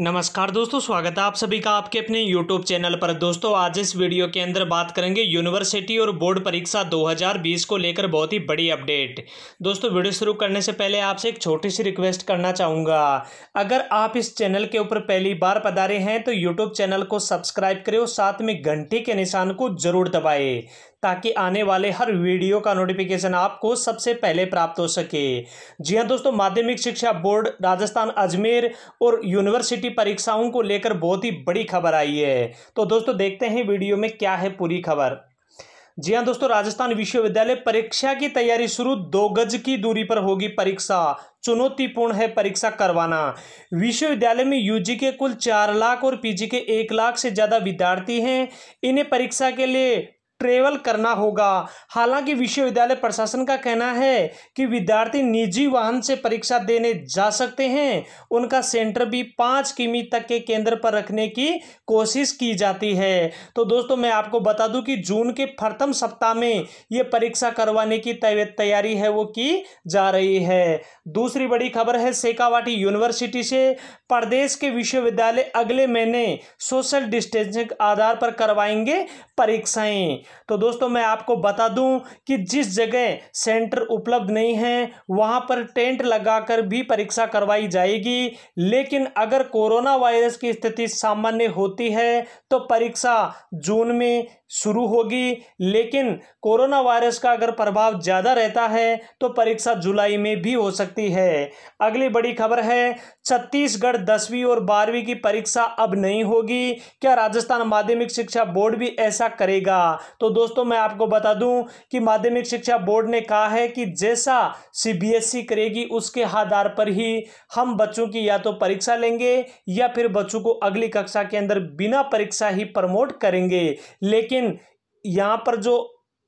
नमस्कार दोस्तों स्वागत है आप सभी का आपके अपने YouTube चैनल पर दोस्तों आज इस वीडियो के अंदर बात करेंगे यूनिवर्सिटी और बोर्ड परीक्षा 2020 को लेकर बहुत ही बड़ी अपडेट दोस्तों वीडियो शुरू करने से पहले आपसे एक छोटी सी रिक्वेस्ट करना चाहूँगा अगर आप इस चैनल के ऊपर पहली बार पधारे हैं तो यूट्यूब चैनल को सब्सक्राइब करें और साथ में घंटे के निशान को जरूर दबाए ताकि आने वाले हर वीडियो का नोटिफिकेशन आपको सबसे पहले प्राप्त हो सके जी हाँ दोस्तों माध्यमिक शिक्षा बोर्ड राजस्थान अजमेर और यूनिवर्सिटी यूनिवर्सिटी परीक्षाओं को लेकर बहुत ही बड़ी खबर आई है तो दोस्तों देखते हैं वीडियो में क्या है पूरी खबर जी हाँ दोस्तों राजस्थान विश्वविद्यालय परीक्षा की तैयारी शुरू दो गज की दूरी पर होगी परीक्षा चुनौतीपूर्ण है परीक्षा करवाना विश्वविद्यालय में यूजी के कुल चार लाख और पीजी के एक लाख से ज़्यादा विद्यार्थी हैं इन्हें परीक्षा के लिए ट्रेवल करना होगा हालांकि विश्वविद्यालय प्रशासन का कहना है कि विद्यार्थी निजी वाहन से परीक्षा देने जा सकते हैं उनका सेंटर भी पाँच किमी तक के केंद्र पर रखने की कोशिश की जाती है तो दोस्तों मैं आपको बता दूं कि जून के प्रथम सप्ताह में ये परीक्षा करवाने की तैयारी है वो की जा रही है दूसरी बड़ी खबर है शेखावाटी यूनिवर्सिटी से प्रदेश के विश्वविद्यालय अगले महीने सोशल डिस्टेंसिंग आधार पर करवाएंगे परीक्षाएं तो दोस्तों मैं आपको बता दूं कि जिस जगह सेंटर उपलब्ध नहीं है वहां पर टेंट लगाकर भी परीक्षा करवाई जाएगी लेकिन अगर कोरोना वायरस की स्थिति सामान्य होती है तो परीक्षा जून में शुरू होगी लेकिन कोरोना वायरस का अगर प्रभाव ज़्यादा रहता है तो परीक्षा जुलाई में भी हो सकती है अगली बड़ी खबर है छत्तीसगढ़ दसवीं और बारहवीं की परीक्षा अब नहीं होगी क्या राजस्थान माध्यमिक शिक्षा बोर्ड भी ऐसा करेगा तो दोस्तों मैं आपको बता दूं कि माध्यमिक शिक्षा बोर्ड ने कहा है कि जैसा सीबीएसई करेगी उसके आधार पर ही हम बच्चों की या तो परीक्षा लेंगे या फिर बच्चों को अगली कक्षा के अंदर बिना परीक्षा ही प्रमोट करेंगे लेकिन यहाँ पर जो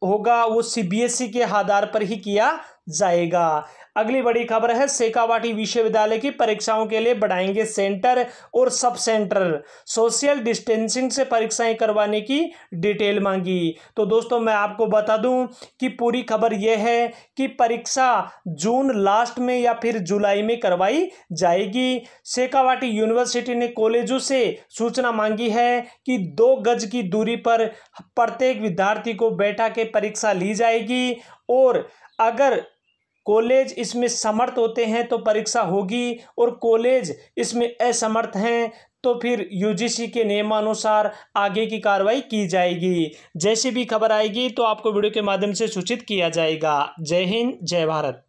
होगा वो सीबीएसई के आधार पर ही किया जाएगा अगली बड़ी खबर है सेकावाटी विश्वविद्यालय की परीक्षाओं के लिए बढ़ाएंगे सेंटर और सब सेंटर सोशल डिस्टेंसिंग से परीक्षाएं करवाने की डिटेल मांगी तो दोस्तों मैं आपको बता दूं कि पूरी खबर यह है कि परीक्षा जून लास्ट में या फिर जुलाई में करवाई जाएगी सेकावाटी यूनिवर्सिटी ने कॉलेजों से सूचना मांगी है कि दो गज की दूरी पर प्रत्येक विद्यार्थी को बैठा के परीक्षा ली जाएगी और अगर कॉलेज इसमें समर्थ होते हैं तो परीक्षा होगी और कॉलेज इसमें असमर्थ हैं तो फिर यूजीसी के नियमानुसार आगे की कार्रवाई की जाएगी जैसी भी खबर आएगी तो आपको वीडियो के माध्यम से सूचित किया जाएगा जय हिंद जय भारत